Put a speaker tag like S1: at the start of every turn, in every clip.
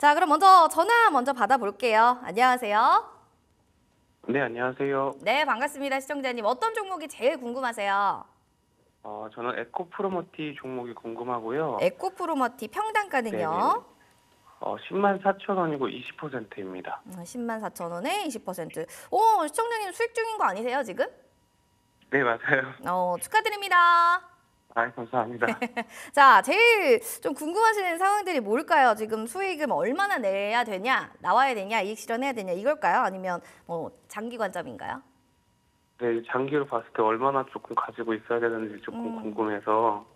S1: 자, 그럼 먼저 전화 먼저 받아볼게요. 안녕하세요.
S2: 네, 안녕하세요.
S1: 네, 반갑습니다. 시청자님. 어떤 종목이 제일 궁금하세요?
S2: 어, 저는 에코프로머티 종목이 궁금하고요.
S1: 에코프로머티 평단가는요? 네네. 어, 10만 4천 원이고 20%입니다. 10만 음, 4천 원에 20%. 오, 시청자님 수익 중인 거 아니세요, 지금? 네, 맞아요. 어, 축하드립니다. 아, 감사합니다. 자, 제일 좀 궁금하시는 상황들이 뭘까요? 지금 수익금 얼마나 내야 되냐, 나와야 되냐, 이익 실현해야 되냐 이걸까요? 아니면 뭐 장기 관점인가요?
S2: 네, 장기로 봤을 때 얼마나 조금 가지고 있어야 되는지 조금 음. 궁금해서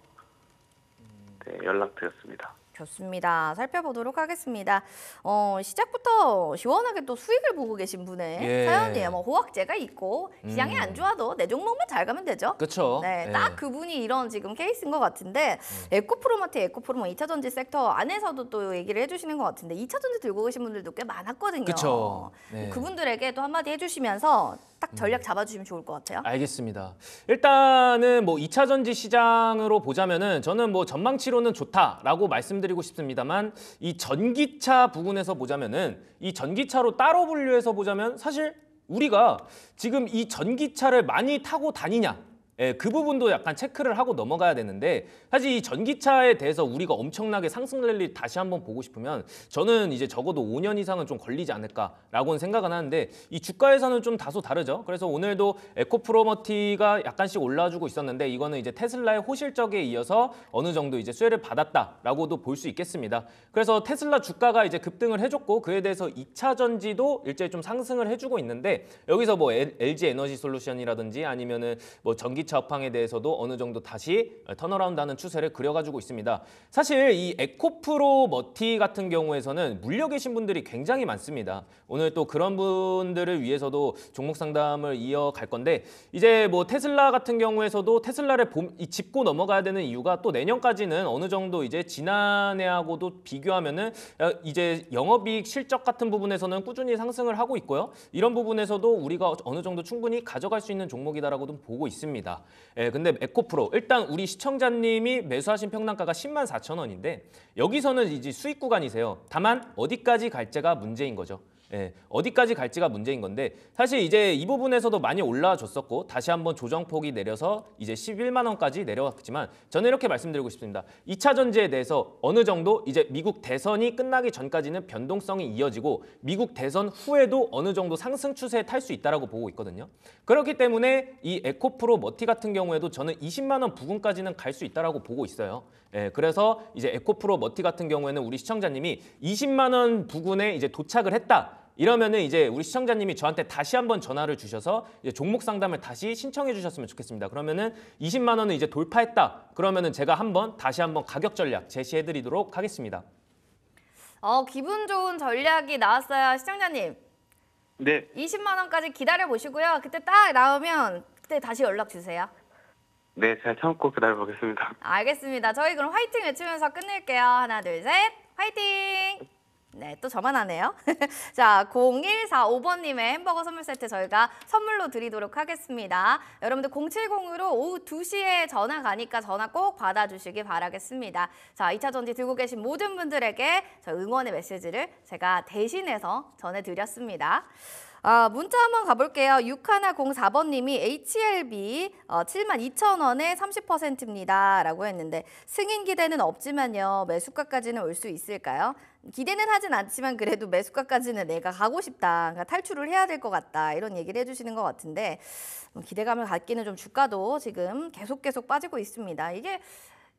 S2: 네, 연락드렸습니다.
S1: 좋습니다. 살펴보도록 하겠습니다. 어, 시작부터 시원하게 또 수익을 보고 계신 분의 예. 사연이에요. 뭐 호학제가 있고 음. 시장이 음. 안 좋아도 내 종목만 잘 가면 되죠. 그렇죠. 네, 예. 딱 그분이 이런 지금 케이스인 것 같은데 음. 에코프로마트, 에코프로마 이차전지 섹터 안에서도 또 얘기를 해주시는 것 같은데 이차전지 들고 계신 분들도 꽤 많았거든요. 그렇죠. 네. 그분들에게 또 한마디 해주시면서 딱 음. 전략 잡아주시면 좋을 것 같아요.
S2: 알겠습니다. 일단은 뭐 2차 전지 시장으로 보자면은 저는 뭐 전망치로는 좋다라고 말씀드리고 싶습니다만 이 전기차 부분에서 보자면은 이 전기차로 따로 분류해서 보자면 사실 우리가 지금 이 전기차를 많이 타고 다니냐 예, 그 부분도 약간 체크를 하고 넘어가야 되는데 사실 이 전기차에 대해서 우리가 엄청나게 상승 랠리 다시 한번 보고 싶으면 저는 이제 적어도 5년 이상은 좀 걸리지 않을까라고는 생각은 하는데 이 주가에서는 좀 다소 다르죠. 그래서 오늘도 에코프로머티가 약간씩 올라주고 있었는데 이거는 이제 테슬라의 호실적에 이어서 어느 정도 이제 수혜를 받았다라고도 볼 수 있겠습니다. 그래서 테슬라 주가가 이제 급등을 해줬고 그에 대해서 2차 전지도 일제 좀 상승을 해주고 있는데 여기서 뭐 LG 에너지 솔루션이라든지 아니면은 뭐 전기 전기차 업황에 대해서도 어느 정도 다시 턴어라운드하는 추세를 그려가지고 있습니다. 사실 이 에코프로 머티 같은 경우에서는 물려 계신 분들이 굉장히 많습니다. 오늘 또 그런 분들을 위해서도 종목 상담을 이어갈 건데 이제 뭐 테슬라 같은 경우에서도 테슬라를 봄, 이 짚고 넘어가야 되는 이유가 또 내년까지는 어느 정도 이제 지난해하고도 비교하면은 어, 이제 영업이익 실적 같은 부분에서는 꾸준히 상승을 하고 있고요. 이런 부분에서도 우리가 어느 정도 충분히 가져갈 수 있는 종목이다라고도 보고 있습니다. 있습니다. 예, 근데 에코프로 일단 우리 시청자님이 매수하신 평당가가 10만 4천 원인데 여기서는 이제 수익 구간이세요. 다만 어디까지 갈지가 문제인 거죠. 예, 어디까지 갈지가 문제인 건데 사실 이제 이 부분에서도 많이 올라줬었고 와 다시 한번 조정폭이 내려서 이제 11만 원까지 내려왔지만 저는 이렇게 말씀드리고 싶습니다. 2차 전지에 대해서 어느 정도 이제 미국 대선이 끝나기 전까지는 변동성이 이어지고 미국 대선 후에도 어느 정도 상승 추세에 탈 수 있다라고 보고 있거든요. 그렇기 때문에 이 에코프로 머티 같은 경우에도 저는 20만 원 부근까지는 갈 수 있다라고 보고 있어요. 예, 그래서 이제 에코프로 머티 같은 경우에는 우리 시청자님이 20만 원 부근에 이제 도착을 했다. 이러면은 이제 우리 시청자님이 저한테 다시 한번 전화를 주셔서 이제 종목 상담을 다시 신청해 주셨으면 좋겠습니다. 그러면은 20만 원은 이제 돌파했다. 그러면은 제가 한번 다시 한번 가격 전략 제시해 드리도록 하겠습니다.
S1: 어, 기분 좋은 전략이 나왔어요, 시청자님. 네. 20만 원까지 기다려 보시고요. 그때 딱 나오면 그때 다시 연락 주세요.
S2: 네, 잘 참고 기다려보겠습니다.
S1: 알겠습니다. 저희 그럼 화이팅 외치면서 끝낼게요. 하나, 둘, 셋. 화이팅! 네, 또 저만 하네요. 자, 0145번님의 햄버거 선물 세트 저희가 선물로 드리도록 하겠습니다. 여러분들 070으로 오후 2시에 전화 가니까 전화 꼭 받아주시기 바라겠습니다. 자, 2차 전지 들고 계신 모든 분들에게 저 응원의 메시지를 제가 대신해서 전해드렸습니다. 아, 문자 한번 가볼게요. 6104번님이 HLB 어, 7만 2천 원에 30%입니다. 라고 했는데 승인 기대는 없지만요. 매수가까지는 올 수 있을까요? 기대는 하진 않지만 그래도 매수가까지는 내가 가고 싶다. 그러니까 탈출을 해야 될 것 같다. 이런 얘기를 해주시는 것 같은데 음, 기대감을 갖기는 좀 주가도 지금 계속 계속 빠지고 있습니다. 이게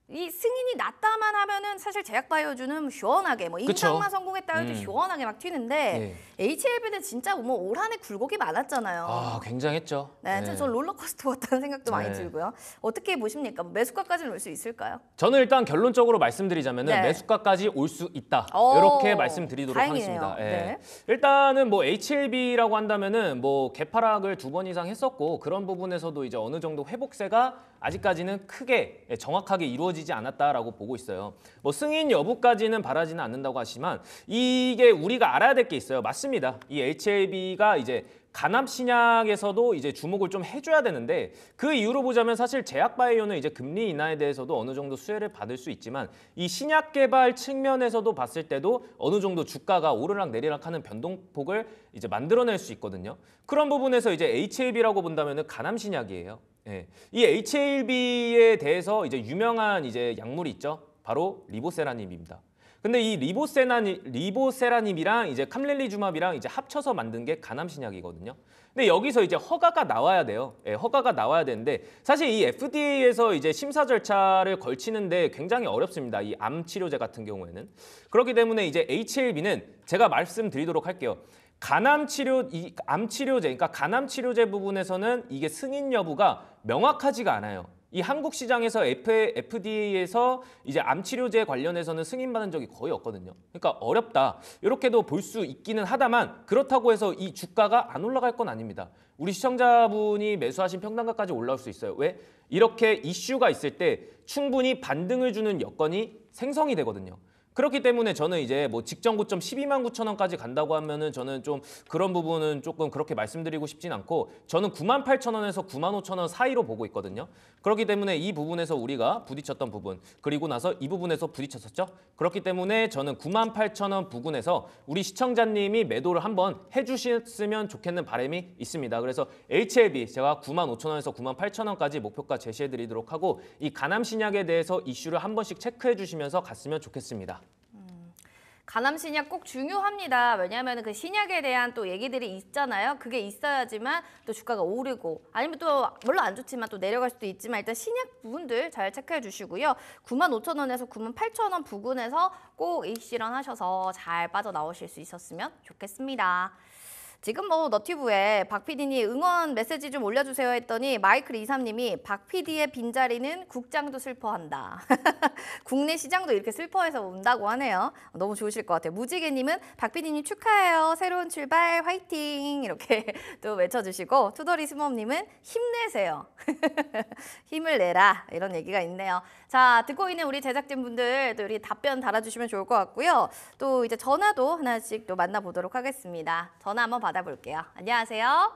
S1: 이 승인이 났다만 하면은 사실 제약바이오주는 시원하게 뭐 임상만 성공했다 해도 음. 시원하게 막 튀는데 네. 예. HLB는 진짜 뭐올 한해 굴곡이 많았잖아요. 아
S2: 굉장했죠. 네, 네. 저는
S1: 롤러코스터 같다는 생각도 네. 많이 들고요. 어떻게 보십니까? 뭐 매수가까지는 올수 있을까요?
S2: 저는 일단 결론적으로 말씀드리자면 네. 매수가까지 올 수 있다 오, 어, 이렇게 말씀드리도록 다행이네요. 하겠습니다. 예. 네. 일단은 뭐 HLB라고 한다면은 뭐 개파락을 두 번 이상 했었고 그런 부분에서도 이제 어느 정도 회복세가 아직까지는 크게 정확하게 이루어지. 이루어지지 않았다라고 보고 있어요. 뭐 승인 여부까지는 바라지는 않는다고 하시지만 이게 우리가 알아야 될 게 있어요. 맞습니다. 이 HLB가 이제 간암 신약에서도 이제 주목을 좀 해줘야 되는데 그 이유로 보자면 사실 제약바이오는 이제 금리 인하에 대해서도 어느 정도 수혜를 받을 수 있지만 이 신약 개발 측면에서도 봤을 때도 어느 정도 주가가 오르락 내리락 하는 변동폭을 이제 만들어낼 수 있거든요. 그런 부분에서 이제 HAB라고 본다면 간암 신약이에요. 예. 이 HAB에 대해서 이제 유명한 이제 약물이 있죠. 바로 리보세라님입니다. 근데 이리보세니 리보세라닙이랑 이제 캄렐리주마비랑 이제 합쳐서 만든 게 간암 신약이거든요. 근데 여기서 이제 허가가 나와야 돼요. 예, 허가가 나와야 되는데 사실 이 FDA에서 이제 심사 절차를 걸치는데 굉장히 어렵습니다. 이 암 치료제 같은 경우에는 그렇기 때문에 이제 HLB는 제가 말씀드리도록 할게요. 간암 치료 이암 치료제 그러니까 간암 치료제 부분에서는 이게 승인 여부가 명확하지가 않아요. 이 한국 시장에서 FDA에서 이제 암 치료제 관련해서는 승인받은 적이 거의 없거든요. 그러니까 어렵다. 이렇게도 볼 수 있기는 하다만 그렇다고 해서 이 주가가 안 올라갈 건 아닙니다. 우리 시청자분이 매수하신 평단가까지 올라올 수 있어요. 왜? 이렇게 이슈가 있을 때 충분히 반등을 주는 여건이 생성이 되거든요. 그렇기 때문에 저는 이제 뭐 직전 고점 12만 9천 원까지 간다고 하면은 저는 좀 그런 부분은 조금 그렇게 말씀드리고 싶진 않고 저는 9만 8천 원에서 9만 5천 원 사이로 보고 있거든요. 그렇기 때문에 이 부분에서 우리가 부딪혔던 부분 그리고 나서 이 부분에서 부딪혔었죠. 그렇기 때문에 저는 9만 8천 원 부근에서 우리 시청자님이 매도를 한번 해주셨으면 좋겠는 바람이 있습니다. 그래서 HLB 제가 9만 5천 원에서 9만 8천 원까지 목표가 제시해드리도록 하고 이 가남 신약에 대해서 이슈를 한 번씩 체크해 주시면서 갔으면 좋겠습니다.
S1: 간암 신약 꼭 중요합니다. 왜냐하면 그 신약에 대한 또 얘기들이 있잖아요. 그게 있어야지만 또 주가가 오르고 아니면 또 물론 안 좋지만 또 내려갈 수도 있지만 일단 신약 부분들 잘 체크해 주시고요. 9만 5천 원에서 9만 8천 원 부근에서 꼭 익실현 하셔서 잘 빠져나오실 수 있었으면 좋겠습니다. 지금 뭐 너튜브에 박 PD님 응원 메시지 좀 올려주세요 했더니 마이클 이삼님이 박 PD의 빈자리는 국장도 슬퍼한다. 국내 시장도 이렇게 슬퍼해서 온다고 하네요. 너무 좋으실 것 같아요. 무지개님은 박 PD님 축하해요. 새로운 출발 화이팅 이렇게 또 외쳐주시고 투더리 스 m 님은 힘내세요. 힘을 내라 이런 얘기가 있네요. 자 듣고 있는 우리 제작진분들 또 우리 답변 달아주시면 좋을 것 같고요. 또 이제 전화도 하나씩 또 만나보도록 하겠습니다. 전화 한번 받아 받아볼게요. 안녕하세요.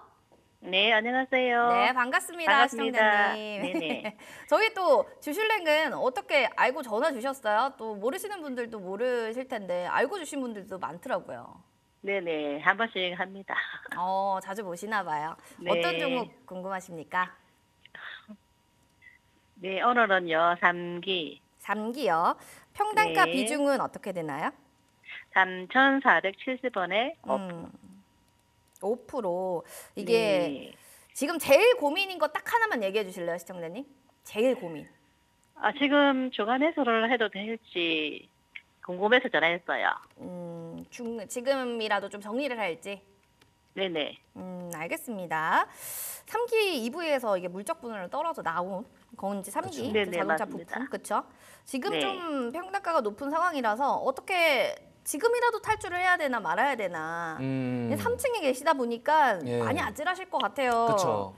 S1: 네, 안녕하세요. 네, 반갑습니다, 반갑습니다. 시청자님. 저희 또 주슐랭은 어떻게 알고 전화 주셨어요? 또 모르시는 분들도 모르실 텐데 알고 주신 분들도 많더라고요. 네네, 한 번씩 합니다. 어, 자주 보시나 봐요. 네. 어떤 종목 궁금하십니까? 네, 오늘은요, 삼기삼기요 평단가 네. 비중은 어떻게 되나요? 3,470원에 음. 5% 이게 네. 지금 제일 고민인 거 딱 하나만 얘기해 주실래요, 시청자님? 제일 고민. 아 지금 중간 해소를 해도 될지 궁금해서 전화했어요. 음, 중, 지금이라도 좀 정리를 할지. 네네. 음, 알겠습니다. 3기 2부에서 이게 물적 분해로 떨어져 나온 건지 3기 그쵸? 네네, 자동차 맞습니다. 부품, 그렇죠? 지금 네. 좀 평단가가 높은 상황이라서 어떻게 지금이라도 탈출을 해야 되나 말아야 되나. 음. 3층에 계시다 보니까 예. 많이 아찔하실 것 같아요. 그렇죠.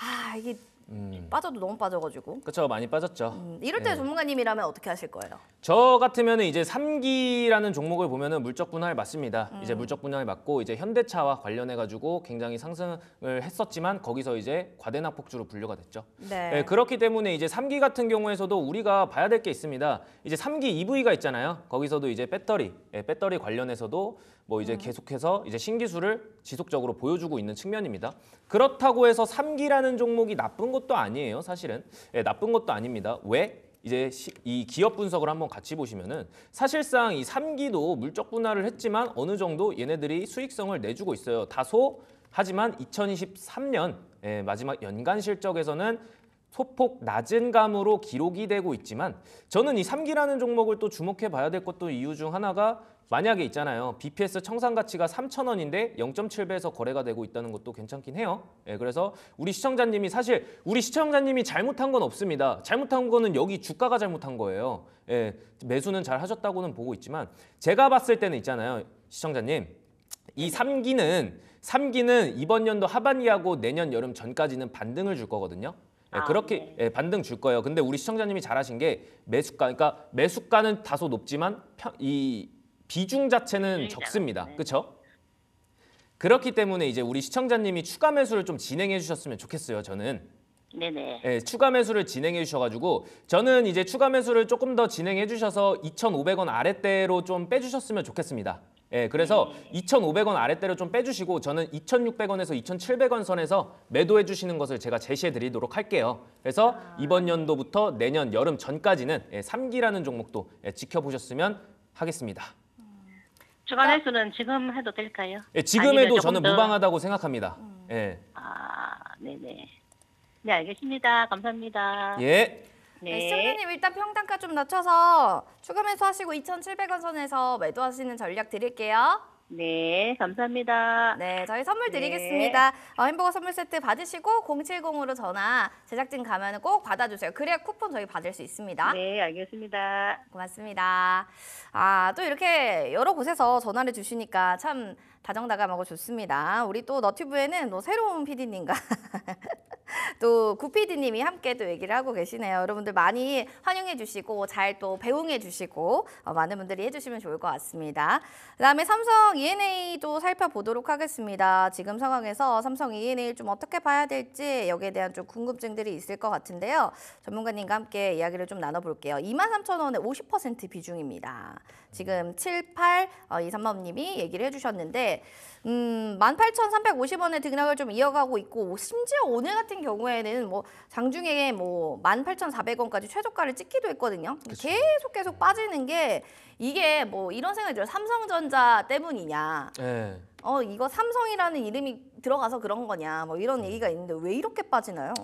S1: 아 이게 음. 빠져도 너무 빠져가지고.
S2: 그렇죠 많이 빠졌죠. 음, 이럴 때 예.
S1: 전문가님이라면 어떻게 하실 거예요?
S2: 저 같으면 이제 삼기라는 종목을 보면은 물적 분할 맞습니다. 이제 음. 물적 분할 맞고 이제 현대차와 관련해 가지고 굉장히 상승을 했었지만 거기서 이제 과대납 폭주로 분류가 됐죠. 네. 네, 그렇기 때문에 이제 3기 같은 경우에서도 우리가 봐야 될 게 있습니다. 이제 3기 EV가 있잖아요. 거기서도 이제 배터리, 예, 배터리 관련해서도 뭐 이제 음. 계속해서 이제 신기술을 지속적으로 보여주고 있는 측면입니다. 그렇다고 해서 삼기라는 종목이 나쁜 것도 아니에요. 사실은 예, 나쁜 것도 아닙니다. 왜? 이제 이 기업 분석을 한번 같이 보시면은 사실상 이삼기도 물적 분할을 했지만 어느 정도 얘네들이 수익성을 내주고 있어요. 다소 하지만 2023년 예, 마지막 연간 실적에서는 소폭 낮은 감으로 기록이 되고 있지만 저는 이 삼기라는 종목을 또 주목해 봐야 될 것도 이유 중 하나가 만약에 있잖아요. BPS 청산 가치가 3,000원인데 0.7배에서 거래가 되고 있다는 것도 괜찮긴 해요. 예, 그래서 우리 시청자님이 사실 우리 시청자님이 잘못한 건 없습니다. 잘못한 거는 여기 주가가 잘못한 거예요. 예, 매수는 잘 하셨다고는 보고 있지만 제가 봤을 때는 있잖아요. 시청자님. 이 3기는 3기는 이번 연도 하반기하고 내년 여름 전까지는 반등을 줄 거거든요. 예, 아, 그렇게 네. 예, 반등 줄 거예요. 근데 우리 시청자님이 잘하신 게 매수가, 그러니까 매수가는 다소 높지만 이 비중 자체는 네, 적습니다. 네. 그렇죠? 그렇기 때문에 이제 우리 시청자님이 추가 매수를 좀 진행해 주셨으면 좋겠어요. 저는. 네네. 예, 추가 매수를 진행해 주셔가지고 저는 이제 추가 매수를 조금 더 진행해 주셔서 2,500원 아래대로 좀 빼주셨으면 좋겠습니다. 예, 그래서 네. 2,500원 아래대로 좀 빼주시고 저는 2,600원에서 2,700원 선에서 매도해 주시는 것을 제가 제시해 드리도록 할게요. 그래서 아... 이번 연도부터 내년 여름 전까지는 예, 3기라는 종목도 예, 지켜보셨으면 하겠습니다.
S1: 주간에서는 지금 해도 될까요? 예, 지금 해도 저는 더- 무방하다고
S2: 생각합니다. 음. 예.
S1: 아, 네네. 네, 알겠습니다. 감사합니다. 예. 네, 네 시청자님 일단 평단가 좀 낮춰서 추가 매수하시고 2,700원 선에서 매도하시는 전략 드릴게요. 네, 감사합니다. 네, 저희 선물 네. 드리겠습니다. 어, 햄버거 선물 세트 받으시고 070으로 전화 제작진 가면 꼭 받아주세요. 그래야 쿠폰 저희 받을 수 있습니다. 네, 알겠습니다. 고맙습니다. 아, 또 이렇게 여러 곳에서 전화를 주시니까 참 다정다감하고 좋습니다. 우리 또 너튜브에는 또 뭐 새로운 PD님과 또 구피디님이 함께 또 얘기를 하고 계시네요. 여러분들 많이 환영해 주시고 잘 또 배웅해 주시고 어, 많은 분들이 해주시면 좋을 것 같습니다. 그다음에 삼성 ENA도 살펴보도록 하겠습니다. 지금 상황에서 삼성 ENA를 좀 어떻게 봐야 될지 여기에 대한 좀 궁금증들이 있을 것 같은데요. 전문가님과 함께 이야기를 좀 나눠볼게요. 23,000원에 50% 비중입니다. 지금 7823마님이 어, 얘기를 해주셨는데 있는데 음, 18,350원의 등락을 좀 이어가고 있고 뭐 심지어 오늘 같은 경우에는 뭐 장중에 뭐 18,400원까지 최저가를 찍기도 했거든요. 그쵸. 계속 계속 빠지는 게 이게 뭐 이런 생각이 들어요. 삼성전자 때문이냐. 네. 어 이거 삼성이라는 이름이 들어가서 그런 거냐. 뭐 이런 음. 얘기가 있는데 왜 이렇게 빠지나요?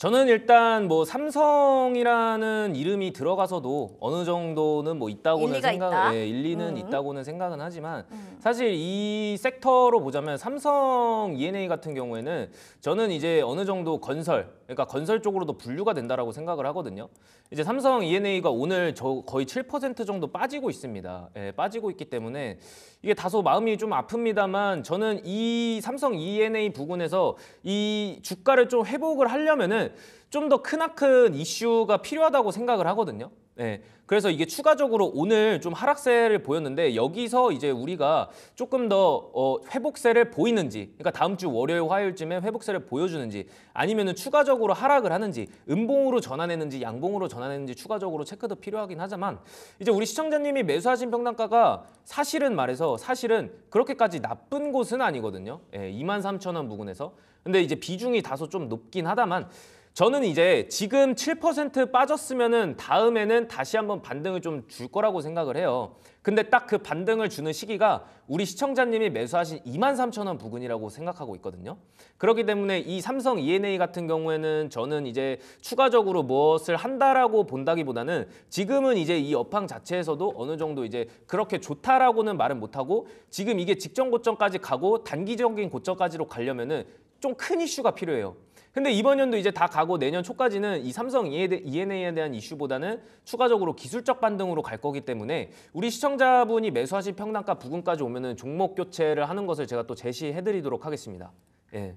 S2: 저는 일단 뭐 삼성이라는 이름이 들어가서도 어느 정도는 뭐 있다고는 생각, 있다? 예, 일리는 음. 있다고는 생각은 하지만 음. 사실 이 섹터로 보자면 삼성 E&A 같은 경우에는 저는 이제 어느 정도 건설, 그러니까 건설 쪽으로도 분류가 된다라고 생각을 하거든요. 이제 삼성 E&A가 오늘 저 거의 7% 정도 빠지고 있습니다. 예, 빠지고 있기 때문에 이게 다소 마음이 좀 아픕니다만 저는 이 삼성 E&A 부근에서 이 주가를 좀 회복을 하려면은 좀더 크나큰 이슈가 필요하다고 생각을 하거든요. 네, 그래서 이게 추가적으로 오늘 좀 하락세를 보였는데 여기서 이제 우리가 조금 더 어, 회복세를 보이는지 그러니까 다음 주 월요일 화요일쯤에 회복세를 보여주는지 아니면 추가적으로 하락을 하는지 음봉으로 전환했는지 양봉으로 전환했는지 추가적으로 체크도 필요하긴 하지만 이제 우리 시청자님이 매수하신 평단가가 사실은 말해서 사실은 그렇게까지 나쁜 곳은 아니거든요. 예, 23,000원 부근에서 근데 이제 비중이 다소 좀 높긴 하다만 저는 이제 지금 7% 빠졌으면은 다음에는 다시 한번 반등을 좀 줄 거라고 생각을 해요. 근데 딱 그 반등을 주는 시기가 우리 시청자님이 매수하신 23,000원 부근이라고 생각하고 있거든요. 그렇기 때문에 이 삼성 E&A n 같은 경우에는 저는 이제 추가적으로 무엇을 한다라고 본다기보다는 지금은 이제 이 업황 자체에서도 어느 정도 이제 그렇게 좋다라고는 말은 못하고 지금 이게 직전 고점까지 가고 단기적인 고점까지로 가려면은 좀 큰 이슈가 필요해요. 근데 이번 연도 이제 다 가고 내년 초까지는 이 삼성 E&A에 대한 이슈보다는 추가적으로 기술적 반등으로 갈 거기 때문에 우리 시청자분이 매수하신 평단가 부근까지 오면은 종목 교체를 하는 것을 제가 또 제시해드리도록 하겠습니다. 예.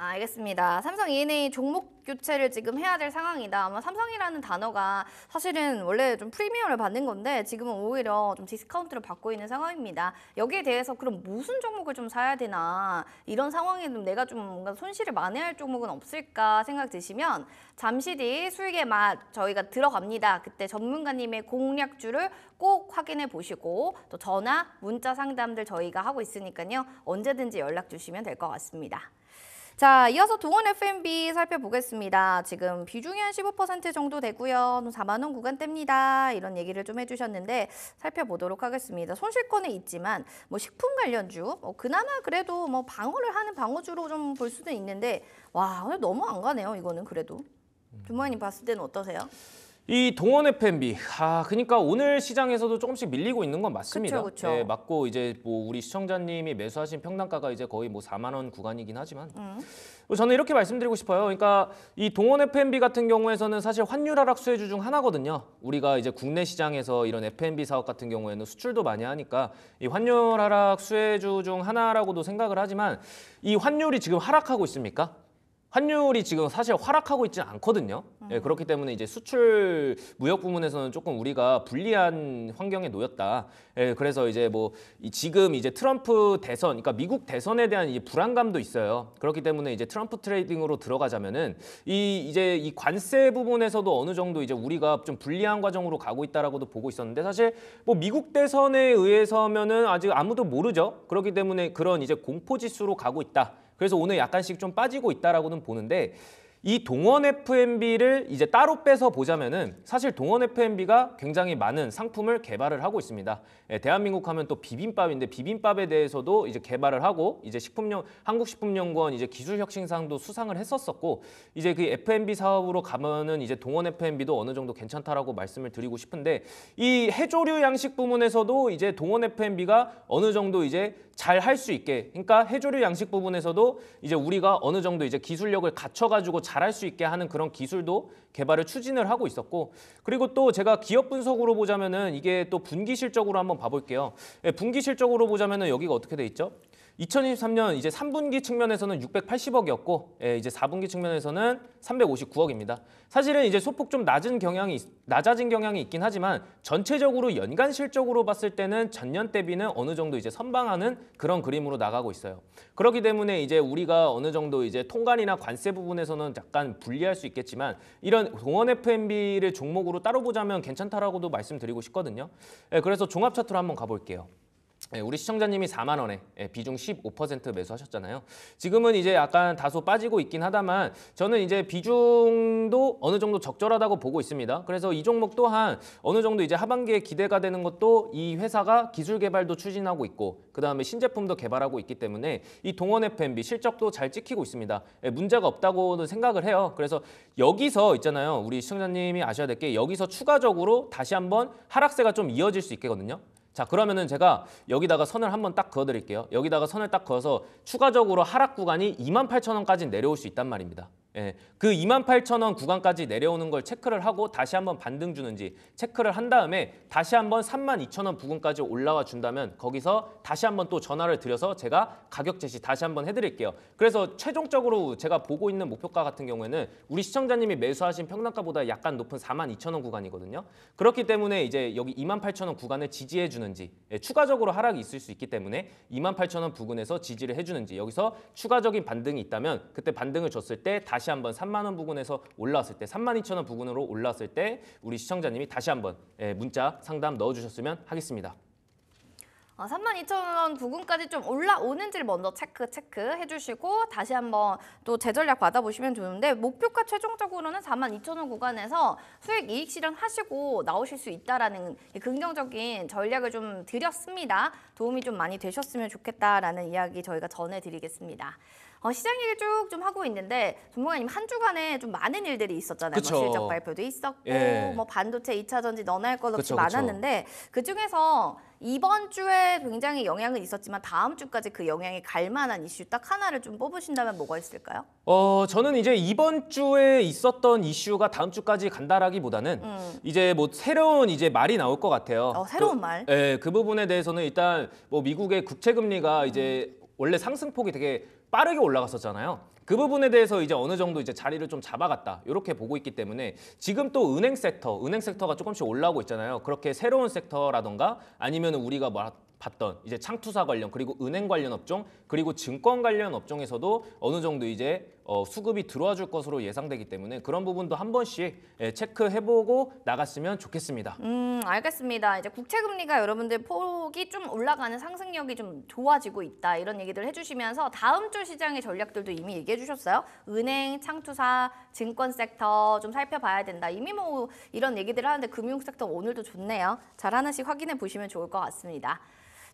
S1: 아, 알겠습니다. 삼성 E&A 종목 교체를 지금 해야 될 상황이다. 아마 삼성이라는 단어가 사실은 원래 좀 프리미엄을 받는 건데 지금은 오히려 좀 디스카운트를 받고 있는 상황입니다. 여기에 대해서 그럼 무슨 종목을 좀 사야 되나 이런 상황에 좀 내가 좀 뭔가 손실을 만회할 종목은 없을까 생각 드시면 잠시 뒤 수익의 맛 저희가 들어갑니다. 그때 전문가님의 공략주를 꼭 확인해 보시고 또 전화, 문자 상담들 저희가 하고 있으니까요. 언제든지 연락 주시면 될 것 같습니다. 자, 이어서 동원 F&B 살펴보겠습니다. 지금 비중이 한 15% 정도 되고요. 4만 원 구간대입니다. 이런 얘기를 좀 해주셨는데 살펴보도록 하겠습니다. 손실권은 있지만 뭐 식품 관련주, 뭐 그나마 그래도 뭐 방어를 하는 방어주로 좀 볼 수는 있는데 와, 너무 안 가네요. 이거는 그래도. 음. 주모님 봤을 때는 어떠세요?
S2: 이 동원 F&B 아 그러니까 오늘 시장에서도 조금씩 밀리고 있는 건 맞습니다. 그쵸, 그쵸. 예, 맞고 이제 뭐 우리 시청자님이 매수하신 평당가가 이제 거의 뭐 4만 원 구간이긴 하지만 음. 뭐 저는 이렇게 말씀드리고 싶어요. 그러니까 이 동원 F&B 같은 경우에는 사실 환율 하락 수혜주 중 하나거든요. 우리가 이제 국내 시장에서 이런 F&B 사업 같은 경우에는 수출도 많이 하니까 이 환율 하락 수혜주 중 하나라고도 생각을 하지만 이 환율이 지금 하락하고 있습니까? 환율이 지금 사실 하락하고 있지 않거든요. 예, 음. 예, 그렇기 때문에 이제 수출 무역 부문에서는 조금 우리가 불리한 환경에 놓였다. 예, 그래서 이제 뭐이 지금 이제 트럼프 대선, 그러니까 미국 대선에 대한 이제 불안감도 있어요. 그렇기 때문에 이제 트럼프 트레이딩으로 들어가자면은 이 이제 이 관세 부분에서도 어느 정도 이제 우리가 좀 불리한 과정으로 가고 있다라고도 보고 있었는데 사실 뭐 미국 대선에 의해서면은 아직 아무도 모르죠. 그렇기 때문에 그런 이제 공포 지수로 가고 있다. 그래서 오늘 약간씩 좀 빠지고 있다라고는 보는데 이 동원 F&B를 이제 따로 빼서 보자면은 사실 동원 F&B가 굉장히 많은 상품을 개발을 하고 있습니다. 예, 대한민국 하면 또 비빔밥인데 비빔밥에 대해서도 이제 개발을 하고 이제 식품연 한국식품연구원 이제 기술혁신상도 수상을 했었었고 이제 그 F&B 사업으로 가면은 이제 동원 F&B도 어느 정도 괜찮다라고 말씀을 드리고 싶은데 이 해조류 양식 부분에서도 이제 동원 F&B가 어느 정도 이제 잘 할 수 있게 그러니까 해조류 양식 부분에서도 이제 우리가 어느 정도 이제 기술력을 갖춰 가지고 잘 잘할 수 있게 하는 그런 기술도 개발을 추진을 하고 있었고 그리고 또 제가 기업 분석으로 보자면은 이게 또 분기 실적으로 한번 봐볼게요. 예, 분기 실적으로 보자면은 여기가 어떻게 돼 있죠? 2023년 이제 3분기 측면에서는 680억이었고 예, 이제 4분기 측면에서는 359억입니다. 사실은 이제 소폭 좀 낮은 경향이 낮아진 경향이 있긴 하지만 전체적으로 연간 실적으로 봤을 때는 전년 대비는 어느 정도 이제 선방하는 그런 그림으로 나가고 있어요. 그렇기 때문에 이제 우리가 어느 정도 이제 통관이나 관세 부분에서는 약간 불리할 수 있겠지만 이런 동원 F&B를 종목으로 따로 보자면 괜찮다라고도 말씀드리고 싶거든요. 예, 그래서 종합 차트로 한번 가볼게요. 예, 우리 시청자님이 4만 원에 예, 비중 15% 매수하셨잖아요. 지금은 이제 약간 다소 빠지고 있긴 하다만 저는 이제 비중도 어느 정도 적절하다고 보고 있습니다. 그래서 이 종목 또한 어느 정도 이제 하반기에 기대가 되는 것도 이 회사가 기술 개발도 추진하고 있고 그다음에 신제품도 개발하고 있기 때문에 이 동원 F&B 실적도 잘 찍히고 있습니다. 예, 문제가 없다고는 생각을 해요. 그래서 여기서 있잖아요. 우리 시청자님이 아셔야 될 게 여기서 추가적으로 다시 한번 하락세가 좀 이어질 수 있겠거든요. 자 그러면은 제가 여기다가 선을 한번 딱 그어드릴게요. 여기다가 선을 딱 그어서 추가적으로 하락 구간이 28,000원까지 내려올 수 있단 말입니다. 예, 그 28,000원 구간까지 내려오는 걸 체크를 하고 다시 한번 반등 주는지 체크를 한 다음에 다시 한번 32,000원 부근까지 올라와 준다면 거기서 다시 한번 또 전화를 드려서 제가 가격 제시 다시 한번 해드릴게요. 그래서 최종적으로 제가 보고 있는 목표가 같은 경우에는 우리 시청자님이 매수하신 평당가보다 약간 높은 42,000원 구간이거든요. 그렇기 때문에 이제 여기 28,000원 구간을 지지해 주는지 예, 추가적으로 하락이 있을 수 있기 때문에 28,000원 부근에서 지지를 해주는지 여기서 추가적인 반등이 있다면 그때 반등을 줬을 때 다시 다시 한번 3만 원 부근에서 올라왔을 때 3만 2천 원 부근으로 올라왔을 때 우리 시청자님이 다시 한번 예, 문자 상담 넣어주셨으면 하겠습니다.
S1: 3 2 0원 부근까지 좀 올라오는지를 먼저 체크 체크해 주시고 다시 한번 또 재전략 받아보시면 좋은데 목표가 최종적으로는 4 2 0원 구간에서 수익 이익 실현하시고 나오실 수 있다라는 긍정적인 전략을 좀 드렸습니다. 도움이 좀 많이 되셨으면 좋겠다라는 이야기 저희가 전해드리겠습니다. 어, 시장 얘기 쭉좀 하고 있는데 전문가님 한 주간에 좀 많은 일들이 있었잖아요. 뭐 실적 발표도 있었고 예. 뭐 반도체 이차 전지 너날 것 없이 그쵸, 많았는데 그 중에서 이번 주에 굉장히 영향은 있었지만 다음 주까지 그 영향이 갈 만한 이슈 딱 하나를 좀 뽑으신다면 뭐가 있을까요?
S2: 어 저는 이제 이번 주에 있었던 이슈가 다음 주까지 간다라기보다는 음. 이제 뭐 새로운 이제 말이 나올 것 같아요. 어, 새로운 그, 말? 예, 그 부분에 대해서는 일단 뭐 미국의 국채 금리가 이제 음. 원래 상승폭이 되게 빠르게 올라갔었잖아요. 그 부분에 대해서 이제 어느 정도 이제 자리를 좀 잡아갔다 이렇게 보고 있기 때문에 지금 또 은행 섹터, 은행 섹터가 조금씩 올라오고 있잖아요. 그렇게 새로운 섹터라던가 아니면 우리가 뭐 봤던 이제 창투사 관련 그리고 은행 관련 업종 그리고 증권 관련 업종에서도 어느 정도 이제 어, 수급이 들어와 줄 것으로 예상되기 때문에 그런 부분도 한 번씩 예, 체크해보고 나갔으면 좋겠습니다.
S1: 음, 알겠습니다. 이제 국채 금리가 여러분들 폭이 좀 올라가는 상승력이 좀 좋아지고 있다 이런 얘기들 해주시면서 다음 주 시장의 전략들도 이미 얘기해주셨어요. 은행, 창투사, 증권 섹터 좀 살펴봐야 된다. 이미 뭐 이런 얘기들을 하는데 금융 섹터 오늘도 좋네요. 잘 하나씩 확인해 보시면 좋을 것 같습니다.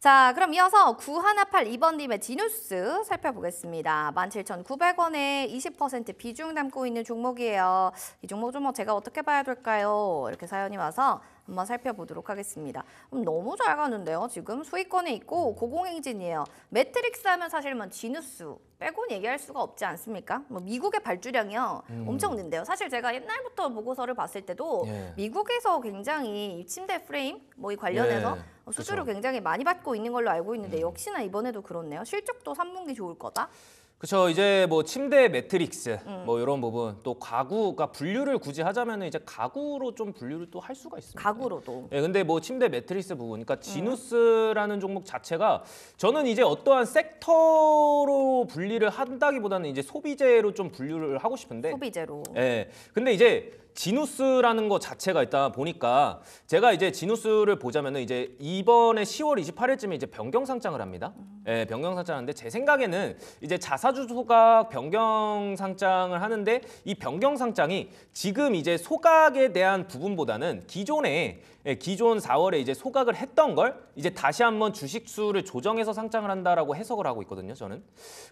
S1: 자, 그럼 이어서 9 1 8 2번님의 디뉴스 살펴보겠습니다. 17,900원에 20% 비중 담고 있는 종목이에요. 이 종목 좀 뭐 제가 어떻게 봐야 될까요? 이렇게 사연이 와서 한번 살펴보도록 하겠습니다. 그럼 음, 너무 잘 가는데요. 지금 수익권에 있고 고공행진이에요. 매트릭스 하면 사실 뭐 지누스 빼곤 얘기할 수가 없지 않습니까? 뭐 미국의 발주량이요. 음. 엄청 는데요. 사실 제가 옛날부터 보고서를 봤을 때도 예. 미국에서 굉장히 침대 프레임 뭐이 관련해서 예. 수주를 그쵸. 굉장히 많이 받고 있는 걸로 알고 있는데 음. 역시나 이번에도 그렇네요. 실적도 3분기 좋을 거다.
S2: 그렇죠. 이제 뭐 침대 매트릭스 음. 뭐 이런 부분 또 가구가 분류를 굳이 하자면 이제 가구로 좀 분류를 또 할 수가 있습니다.
S1: 가구로도.
S2: 예, 근데 뭐 침대 매트릭스 부분, 그러니까 지누스라는 음. 종목 자체가 저는 이제 어떠한 섹터로 분리를 한다기보다는 이제 소비재로 좀 분류를 하고 싶은데. 소비재로. 예. 근데 이제 지누스라는 것 자체가 있다 보니까 제가 이제 지누스를 보자면은 이제 이번에 10월 28일쯤에 이제 변경 상장을 합니다. 음. 예, 네, 변경 상장하는데 제 생각에는 이제 자사주 소각 변경 상장을 하는데 이 변경 상장이 지금 이제 소각에 대한 부분보다는 기존에 예, 기존 4월에 이제 소각을 했던 걸 이제 다시 한번 주식 수를 조정해서 상장을 한다라고 해석을 하고 있거든요. 저는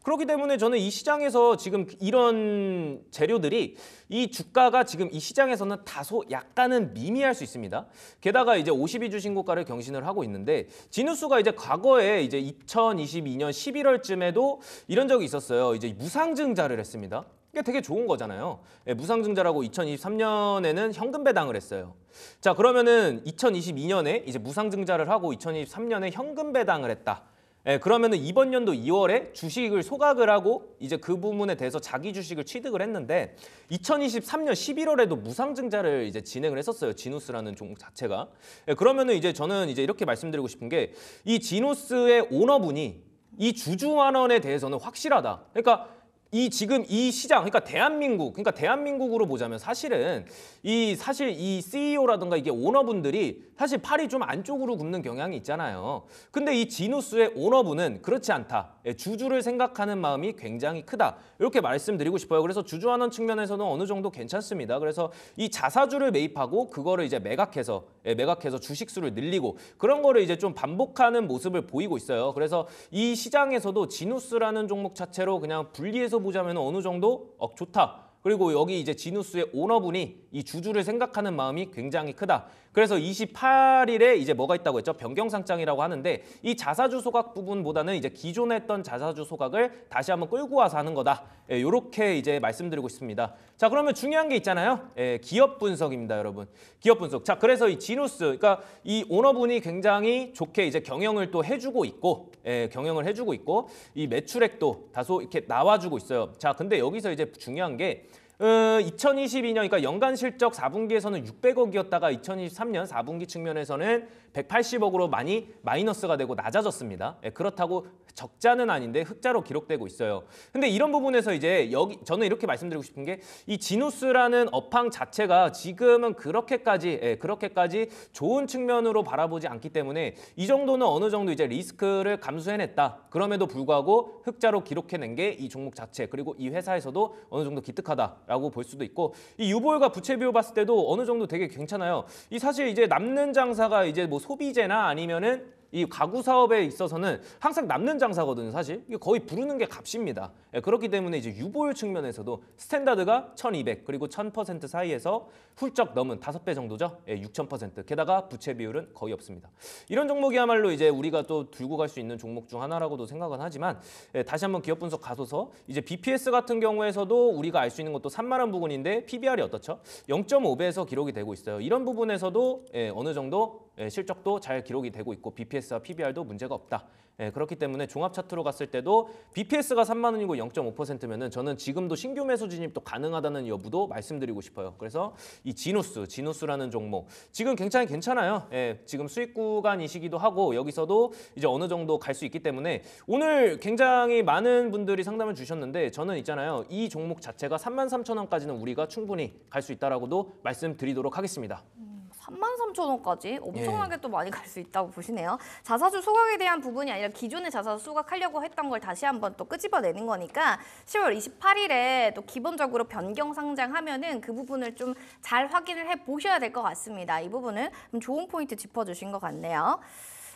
S2: 그렇기 때문에 저는 이 시장에서 지금 이런 재료들이 이 주가가 지금 이 시. 시장에서는 다소 약간은 미미할 수 있습니다. 게다가 이제 52주 신고가를 경신을 하고 있는데 진우수가 이제 과거에 이제 2022년 11월쯤에도 이런 적이 있었어요. 이제 무상증자를 했습니다. 이게 되게 좋은 거잖아요. 예, 무상증자라고 2023년에는 현금 배당을 했어요. 자 그러면은 2022년에 이제 무상증자를 하고 2023년에 현금 배당을 했다. 예, 그러면 이번 연도 2월에 주식을 소각을 하고 이제 그 부분에 대해서 자기 주식을 취득을 했는데 2023년 11월에도 무상증자를 이제 진행을 했었어요. 지누스라는 종목 자체가. 예, 그러면 이제 저는 이제 이렇게 말씀드리고 싶은 게 이지누스의 오너분이 이 주주환원에 대해서는 확실하다. 그러니까 이 지금 이 시장 그러니까 대한민국 그러니까 대한민국으로 보자면 사실은 이 사실 이 CEO라든가 이게 오너분들이 사실 팔이 좀 안쪽으로 굽는 경향이 있잖아요. 근데 이 지누스의 오너분은 그렇지 않다. 예, 주주를 생각하는 마음이 굉장히 크다. 이렇게 말씀드리고 싶어요. 그래서 주주환원 측면에서는 어느 정도 괜찮습니다. 그래서 이 자사주를 매입하고 그거를 이제 매각해서 예, 매각해서 주식 수를 늘리고 그런 거를 이제 좀 반복하는 모습을 보이고 있어요. 그래서 이 시장에서도 지누스라는 종목 자체로 그냥 분리해서 보자면 어느 정도 어, 좋다. 그리고 여기 이제 진우스의 오너분이 이 주주를 생각하는 마음이 굉장히 크다. 그래서 28일에 이제 뭐가 있다고 했죠? 변경상장이라고 하는데 이 자사주 소각 부분보다는 이제 기존에 했던 자사주 소각을 다시 한번 끌고 와서 하는 거다. 이렇게 예, 이제 말씀드리고 있습니다. 자, 그러면 중요한 게 있잖아요. 예, 기업 분석입니다, 여러분. 기업 분석. 자, 그래서 이 지누스, 그러니까 이 오너분이 굉장히 좋게 이제 경영을 또 해주고 있고, 예, 경영을 해주고 있고, 이 매출액도 다소 이렇게 나와주고 있어요. 자, 근데 여기서 이제 중요한 게 2022년 어, 그러니까 연간 실적 4분기에서는 600억이었다가 2023년 4분기 측면에서는 180억으로 많이 마이너스가 되고 낮아졌습니다. 예, 그렇다고 적자는 아닌데 흑자로 기록되고 있어요. 근데 이런 부분에서 이제 여기 저는 이렇게 말씀드리고 싶은 게 이 지누스라는 업황 자체가 지금은 그렇게까지 예, 그렇게까지 좋은 측면으로 바라보지 않기 때문에 이 정도는 어느 정도 이제 리스크를 감수해냈다. 그럼에도 불구하고 흑자로 기록해낸 게 이 종목 자체 그리고 이 회사에서도 어느 정도 기특하다. 라고 볼 수도 있고 이 유보율과 부채 비율 봤을 때도 어느 정도 되게 괜찮아요. 이 사실 이제 남는 장사가 이제 뭐 소비재나 아니면은 이 가구 사업에 있어서는 항상 남는 장사거든요 사실 이게 거의 부르는 게 값입니다 예, 그렇기 때문에 이제 유보율 측면에서도 스탠다드가 1200 그리고 1000% 사이에서 훌쩍 넘은 5배 정도죠 예, 6000% 게다가 부채 비율은 거의 없습니다 이런 종목이야말로 이제 우리가 또 들고 갈 수 있는 종목 중 하나라고도 생각은 하지만 예, 다시 한번 기업 분석 가소서 이제 BPS 같은 경우에서도 우리가 알 수 있는 것도 산만한 부분인데 PBR이 어떻죠? 0.5배에서 기록이 되고 있어요 이런 부분에서도 예, 어느 정도 예, 실적도 잘 기록이 되고 있고 BPS와 PBR도 문제가 없다. 예, 그렇기 때문에 종합 차트로 갔을 때도 BPS가 3만 원이고 0.5%면은 저는 지금도 신규 매수 진입도 가능하다는 여부도 말씀드리고 싶어요. 그래서 이 지누스, 지누스라는 종목 지금 굉장히 괜찮아요. 예, 지금 수익 구간이시기도 하고 여기서도 이제 어느 정도 갈 수 있기 때문에 오늘 굉장히 많은 분들이 상담을 주셨는데 저는 있잖아요. 이 종목 자체가 3만 3천 원까지는 우리가 충분히 갈 수 있다라고도 말씀드리도록 하겠습니다.
S1: 음. 33,000원까지 엄청나게 예. 또 많이 갈 수 있다고 보시네요. 자사주 소각에 대한 부분이 아니라 기존의 자사주 소각하려고 했던 걸 다시 한번 또 끄집어내는 거니까 10월 28일에 또 기본적으로 변경 상장하면은 그 부분을 좀 잘 확인을 해 보셔야 될 것 같습니다. 이 부분은 좋은 포인트 짚어주신 것 같네요.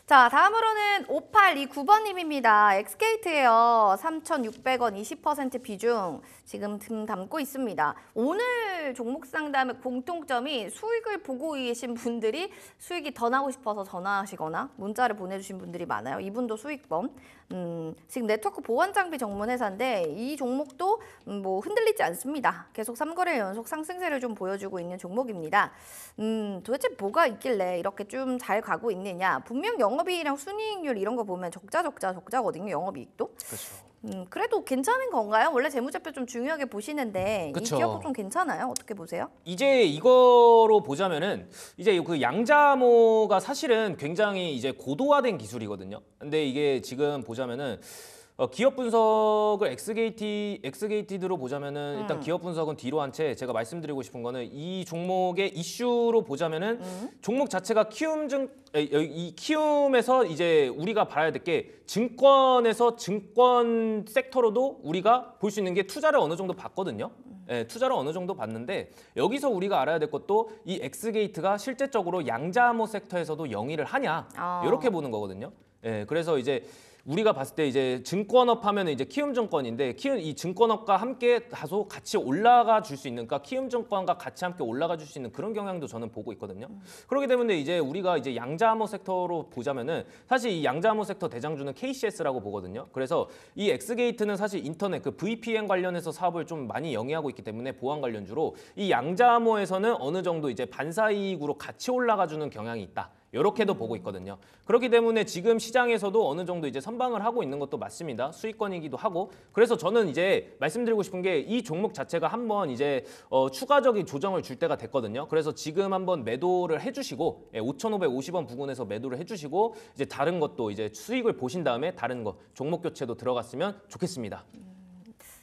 S1: 자, 다음으로는 5829번님입니다. 엑스케이트에요 3,600원 20% 비중 지금 등 담고 있습니다. 오늘 종목 상담의 공통점이 수익을 보고 계신 분들이 수익이 더 나고 싶어서 전화하시거나 문자를 보내주신 분들이 많아요. 이분도 수익범. 음, 지금 네트워크 보안 장비 전문 회사인데 이 종목도 음, 뭐 흔들리지 않습니다. 계속 3거래 연속 상승세를 좀 보여주고 있는 종목입니다. 음, 도대체 뭐가 있길래 이렇게 좀 잘 가고 있느냐? 분명 영 영업이익이랑 순이익률 이런 거 보면 적자 적자 적자거든요. 영업이익도. 그렇죠. 음, 그래도 괜찮은 건가요? 원래 재무제표 좀 중요하게 보시는데 그쵸. 이 기업도 좀 괜찮아요? 어떻게 보세요?
S2: 이제 이거로 보자면은 이제 그 양자모가 사실은 굉장히 이제 고도화된 기술이거든요. 근데 이게 지금 보자면은 어, 기업 분석을 엑스게이티, 엑스게이티드로 보자면은 음. 일단 기업 분석은 뒤로 한 채 제가 말씀드리고 싶은 거는 이 종목의 이슈로 보자면은 음. 종목 자체가 키움 증, 이 키움에서 이제 우리가 봐야 될 게 증권에서 증권 섹터로도 우리가 볼 수 있는 게 투자를 어느 정도 봤거든요. 음. 예, 투자를 어느 정도 봤는데 여기서 우리가 알아야 될 것도 이 엑스게이트가 실제적으로 양자암호 섹터에서도 영위를 하냐 아. 이렇게 보는 거거든요. 예, 그래서 이제 우리가 봤을 때 이제 증권업 하면 이제 키움증권인데 키움 이 증권업과 함께 다소 같이 올라가 줄 수 있는 그러니까 키움증권과 같이 함께 올라가 줄 수 있는 그런 경향도 저는 보고 있거든요. 음. 그렇기 때문에 이제 우리가 이제 양자암호 섹터로 보자면은 사실 이 양자암호 섹터 대장주는 KCS라고 보거든요. 그래서 이 엑스게이트는 사실 인터넷 그 VPN 관련해서 사업을 좀 많이 영위하고 있기 때문에 보안 관련주로 이 양자암호에서는 어느 정도 이제 반사이익으로 같이 올라가 주는 경향이 있다. 이렇게도 보고 있거든요. 그렇기 때문에 지금 시장에서도 어느 정도 이제 선방을 하고 있는 것도 맞습니다. 수익권이기도 하고 그래서 저는 이제 말씀드리고 싶은 게 이 종목 자체가 한번 이제 어, 추가적인 조정을 줄 때가 됐거든요. 그래서 지금 한번 매도를 해주시고 예, 5,550원 부근에서 매도를 해주시고 이제 다른 것도 이제 수익을 보신 다음에 다른 거 종목 교체도 들어갔으면 좋겠습니다. 네.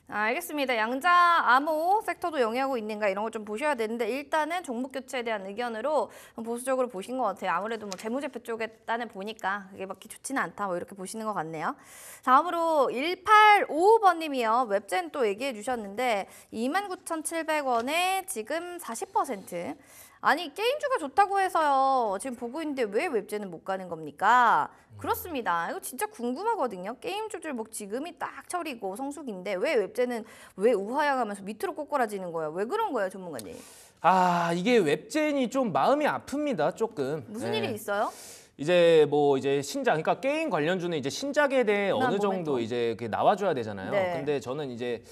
S1: 아, 알겠습니다. 양자 암호 섹터도 영위하고 있는가 이런 걸 좀 보셔야 되는데 일단은 종목 교체에 대한 의견으로 보수적으로 보신 것 같아요. 아무래도 뭐 재무제표 쪽에 따에 보니까 그게 막 좋지는 않다 뭐 이렇게 보시는 것 같네요. 다음으로 1855번님이요. 웹젠 또 얘기해 주셨는데 29,700원에 지금 40% 아니 게임주가 좋다고 해서요. 지금 보고 있는데 왜 웹제는 못 가는 겁니까? 음. 그렇습니다. 이거 진짜 궁금하거든요. 게임주들 뭐 지금이 딱 철이고 성숙인데왜 웹제는 왜 우하향하면서 밑으로 꼬꾸라지는 거예요? 왜 그런 거예요, 전문가님?
S2: 아 이게 웹젠이 좀 마음이 아픕니다 조금 무슨 네. 일이 있어요? 이제 뭐 이제 신작 그러니까 게임 관련주는 이제 신작에 대해 어느 뭐 정도 이제 나와줘야 되잖아요. 네. 근데 저는 이제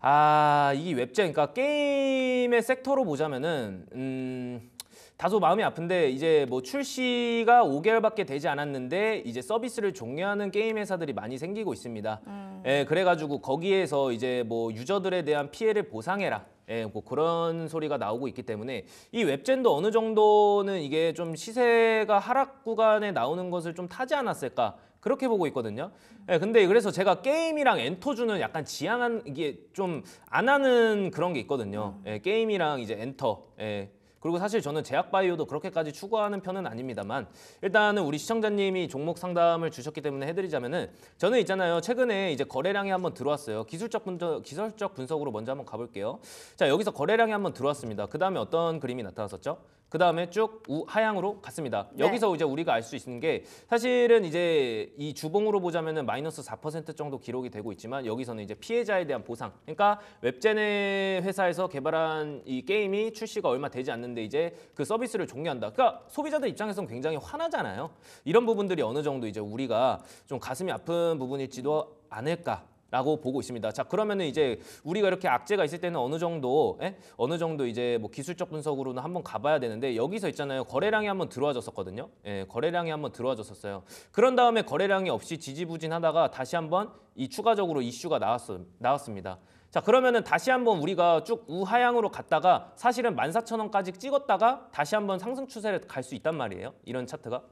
S2: 아, 이 웹젠, 그러니까 게임의 섹터로 보자면은 음, 다소 마음이 아픈데 이제 뭐 출시가 5개월밖에 되지 않았는데 이제 서비스를 종료하는 게임 회사들이 많이 생기고 있습니다. 음. 예, 그래가지고 거기에서 이제 뭐 유저들에 대한 피해를 보상해라. 예, 뭐 그런 소리가 나오고 있기 때문에 이 웹젠도 어느 정도는 이게 좀 시세가 하락 구간에 나오는 것을 좀 타지 않았을까 그렇게 보고 있거든요. 예, 근데 그래서 제가 게임이랑 엔터주는 약간 지향한 이게 좀 안 하는 그런 게 있거든요. 음. 예, 게임이랑 이제 엔터 예, 그리고 사실 저는 제약바이오도 그렇게까지 추구하는 편은 아닙니다만 일단은 우리 시청자님이 종목 상담을 주셨기 때문에 해드리자면은 저는 있잖아요 최근에 이제 거래량이 한번 들어왔어요 기술적 분석 기술적 분석으로 먼저 한번 가볼게요 자 여기서 거래량이 한번 들어왔습니다 그 다음에 어떤 그림이 나타났었죠 그 다음에 쭉 우, 하향으로 갔습니다. 네. 여기서 이제 우리가 알 수 있는 게 사실은 이제 이 주봉으로 보자면 마이너스 4% 정도 기록이 되고 있지만 여기서는 이제 피해자에 대한 보상. 그러니까 웹젠네 회사에서 개발한 이 게임이 출시가 얼마 되지 않는데 이제 그 서비스를 종료한다. 그러니까 소비자들 입장에서는 굉장히 화나잖아요. 이런 부분들이 어느 정도 이제 우리가 좀 가슴이 아픈 부분일지도 않을까 라고 보고 있습니다. 자 그러면은 이제 우리가 이렇게 악재가 있을 때는 어느 정도 에? 예? 어느 정도 이제 뭐 기술적 분석으로는 한번 가봐야 되는데 여기서 있잖아요 거래량이 한번 들어와졌었거든요. 예, 거래량이 한번 들어와졌었어요. 그런 다음에 거래량이 없이 지지부진하다가 다시 한번 이 추가적으로 이슈가 나왔어, 나왔습니다. 자 그러면은 다시 한번 우리가 쭉 우하향으로 갔다가 사실은 14,000원까지 찍었다가 다시 한번 상승 추세를 갈 수 있단 말이에요. 이런 차트가.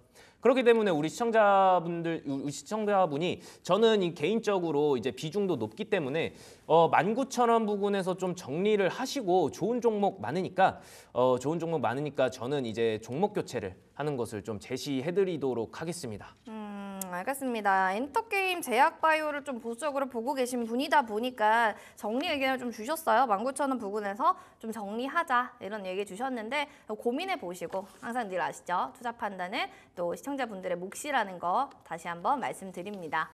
S2: 그렇기 때문에 우리 시청자분들 우리 시청자분이 저는 이 개인적으로 이제 비중도 높기 때문에 어 19,000원 부근에서 좀 정리를 하시고 좋은 종목 많으니까 어 좋은 종목 많으니까 저는 이제 종목 교체를 하는 것을 좀 제시해 드리도록 하겠습니다.
S1: 음. 알겠습니다. 엔터게임 제약바이오를 좀 보수적으로 보고 계신 분이다 보니까 정리 의견을 좀 주셨어요. 19,000원 부근에서 좀 정리하자 이런 얘기 주셨는데 고민해 보시고 항상 늘 아시죠? 투자 판단은 또 시청자분들의 몫이라는 거 다시 한번 말씀드립니다.